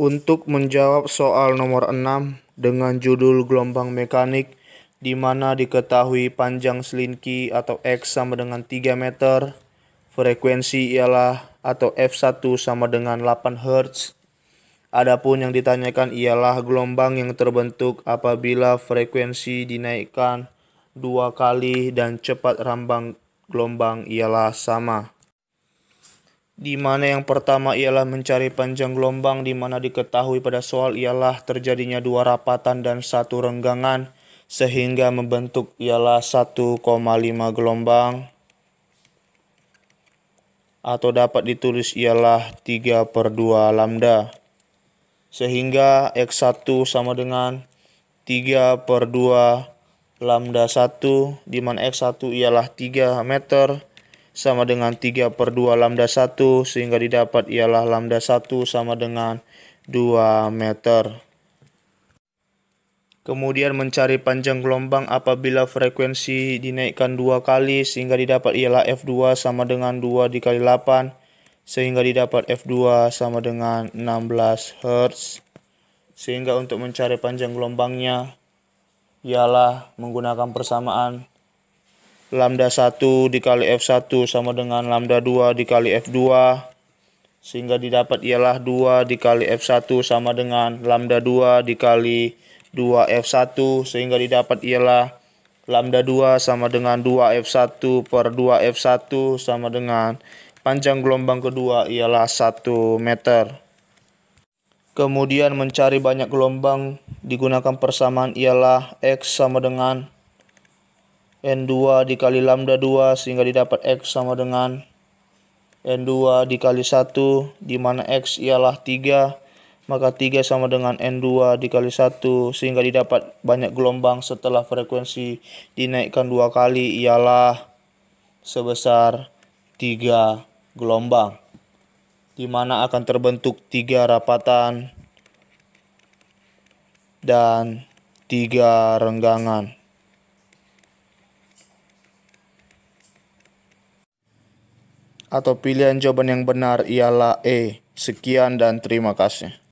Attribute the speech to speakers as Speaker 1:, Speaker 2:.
Speaker 1: untuk menjawab soal nomor 6 dengan judul gelombang mekanik di mana diketahui panjang selinki atau X sama dengan 3 meter, frekuensi ialah atau F1 sama dengan 8 Hz. Adapun yang ditanyakan ialah gelombang yang terbentuk apabila frekuensi dinaikkan dua kali dan cepat rambang gelombang ialah sama di mana yang pertama ialah mencari panjang gelombang di mana diketahui pada soal ialah terjadinya dua rapatan dan satu renggangan sehingga membentuk ialah 1,5 gelombang atau dapat ditulis ialah 3 per 2 lambda sehingga X1 sama dengan 3 per 2 lambda 1 di mana X1 ialah 3 meter sama dengan 3 per 2 lambda 1 sehingga didapat ialah lambda 1 sama dengan 2 meter. Kemudian mencari panjang gelombang apabila frekuensi dinaikkan dua kali sehingga didapat ialah F2 sama dengan 2 dikali 8 sehingga didapat F2 sama dengan 16 Hz. Sehingga untuk mencari panjang gelombangnya ialah menggunakan persamaan lambda 1 dikali F1 sama dengan lambda 2 dikali F2 sehingga didapat ialah 2 dikali F1 sama dengan lambda 2 dikali 2F1 sehingga didapat ialah lambda 2 sama dengan 2F1 per 2F1 sama dengan panjang gelombang kedua ialah 1 meter. Kemudian mencari banyak gelombang digunakan persamaan ialah X sama dengan N2 dikali lambda 2 sehingga didapat X sama dengan N2 dikali 1 di mana X ialah 3 maka 3 sama dengan N2 dikali 1 sehingga didapat banyak gelombang setelah frekuensi dinaikkan dua kali ialah sebesar 3 gelombang di mana akan terbentuk 3 rapatan dan 3 renggangan. atau pilihan jawaban yang benar ialah E. Sekian dan terima kasih.